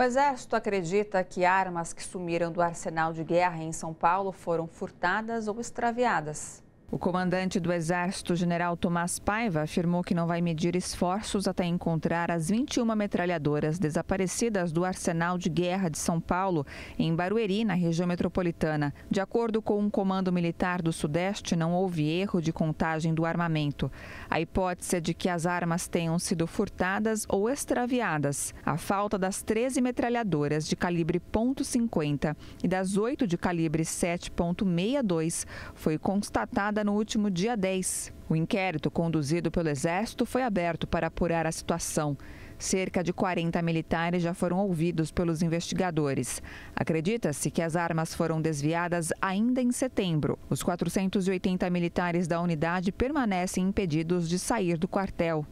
O Exército acredita que armas que sumiram do arsenal de guerra em São Paulo foram furtadas ou extraviadas. O comandante do Exército, general Tomás Paiva, afirmou que não vai medir esforços até encontrar as 21 metralhadoras desaparecidas do arsenal de guerra de São Paulo, em Barueri, na região metropolitana. De acordo com o um comando militar do Sudeste, não houve erro de contagem do armamento. A hipótese é de que as armas tenham sido furtadas ou extraviadas. A falta das 13 metralhadoras de calibre .50 e das 8 de calibre 7.62 foi constatada no último dia 10. O inquérito, conduzido pelo Exército, foi aberto para apurar a situação. Cerca de 40 militares já foram ouvidos pelos investigadores. Acredita-se que as armas foram desviadas ainda em setembro. Os 480 militares da unidade permanecem impedidos de sair do quartel.